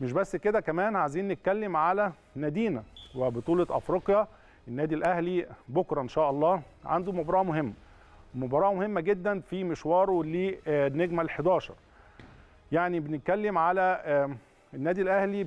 مش بس كده كمان عايزين نتكلم على نادينا وبطولة أفريقيا النادي الأهلي بكرة إن شاء الله عنده مباراة مهمة مباراة مهمة جدا في مشواره للنجمة ال 11 يعني بنتكلم على النادي الأهلي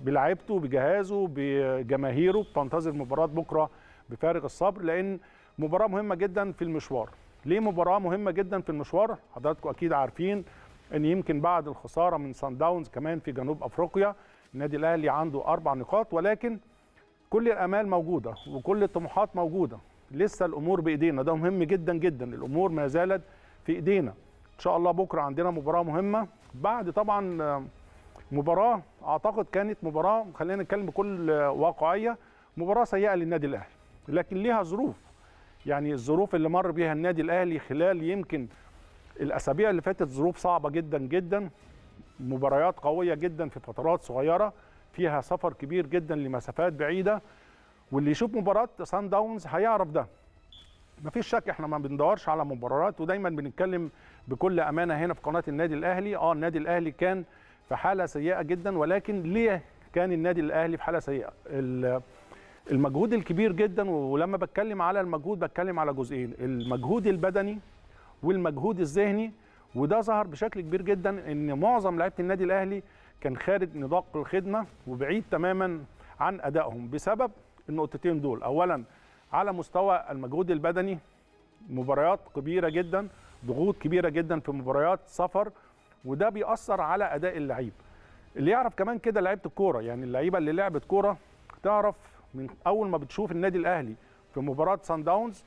بلعبته بجهازه بجماهيره بتنتظر مباراة بكرة بفارغ الصبر لأن مباراة مهمة جدا في المشوار ليه مباراة مهمة جدا في المشوار حضراتكم أكيد عارفين ان يمكن بعد الخساره من سان داونز كمان في جنوب افريقيا النادي الاهلي عنده اربع نقاط ولكن كل الامال موجوده وكل الطموحات موجوده لسه الامور بايدينا ده مهم جدا جدا الامور ما زالت في ايدينا ان شاء الله بكره عندنا مباراه مهمه بعد طبعا آه، مباراه اعتقد كانت مباراه خلينا نتكلم بكل واقعيه مباراه سيئه للنادي الاهلي لكن ليها ظروف يعني الظروف اللي مر بيها النادي الاهلي خلال يمكن الاسابيع اللي فاتت ظروف صعبه جدا جدا مباريات قويه جدا في فترات صغيره فيها سفر كبير جدا لمسافات بعيده واللي يشوف مباراه سان داونز هيعرف ده مفيش شك احنا ما بندورش على مباريات ودايما بنتكلم بكل امانه هنا في قناه النادي الاهلي اه النادي الاهلي كان في حاله سيئه جدا ولكن ليه كان النادي الاهلي في حاله سيئه المجهود الكبير جدا ولما بتكلم على المجهود بتكلم على جزئين المجهود البدني والمجهود الذهني وده ظهر بشكل كبير جدا ان معظم لعيبه النادي الاهلي كان خارج نطاق الخدمه وبعيد تماما عن ادائهم بسبب النقطتين دول اولا على مستوى المجهود البدني مباريات كبيره جدا ضغوط كبيره جدا في مباريات سفر وده بيأثر على اداء اللعيب اللي يعرف كمان كده لعيبه الكوره يعني اللعيبه اللي لعبت كوره تعرف من اول ما بتشوف النادي الاهلي في مباراه سان داونز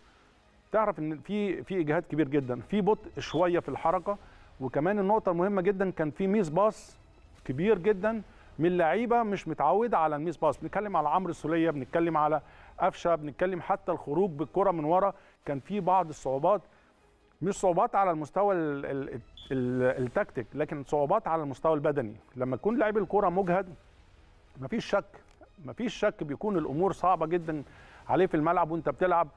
تعرف ان في في اجهاد كبير جدا في بطء شويه في الحركه وكمان النقطه المهمه جدا كان في ميس باص كبير جدا من لعيبه مش متعوده على الميس باص بنتكلم على عمرو السوليه بنتكلم على قفشه بنتكلم حتى الخروج بالكره من ورا كان في بعض الصعوبات مش صعوبات على المستوى التكتيك لكن صعوبات على المستوى البدني لما يكون لعيب الكره مجهد مفيش شك مفيش شك بيكون الامور صعبه جدا عليه في الملعب وانت بتلعب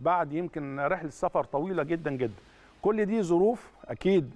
بعد يمكن رحله سفر طويله جدا جدا كل دي ظروف اكيد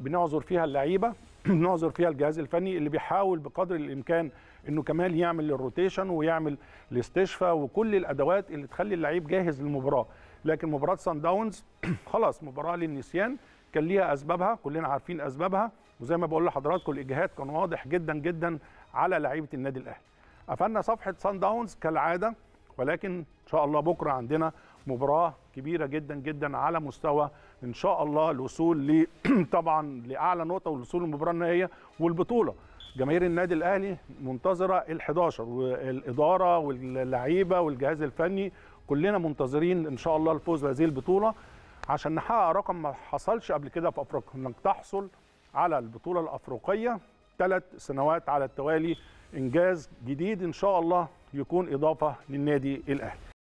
بنعذر فيها اللعيبه بنعذر فيها الجهاز الفني اللي بيحاول بقدر الامكان انه كمان يعمل الروتيشن ويعمل الاستشفاء وكل الادوات اللي تخلي اللعيب جاهز للمباراه لكن مباراه سان داونز خلاص مباراه للنسيان كان ليها اسبابها كلنا عارفين اسبابها وزي ما بقول لحضراتكم الاجهاد كان واضح جدا جدا على لعيبه النادي الاهلي قفلنا صفحه سان داونز كالعاده ولكن ان شاء الله بكره عندنا مباراه كبيره جدا جدا على مستوى ان شاء الله الوصول ل طبعا لاعلى نقطه والوصول للمباراه النهائيه والبطوله جماهير النادي الاهلي منتظره ال11 والاداره واللعيبه والجهاز الفني كلنا منتظرين ان شاء الله الفوز بهذه البطوله عشان نحقق رقم ما حصلش قبل كده في افريقيا انك تحصل على البطوله الافريقيه ثلاث سنوات على التوالي انجاز جديد ان شاء الله يكون اضافه للنادي الاهلي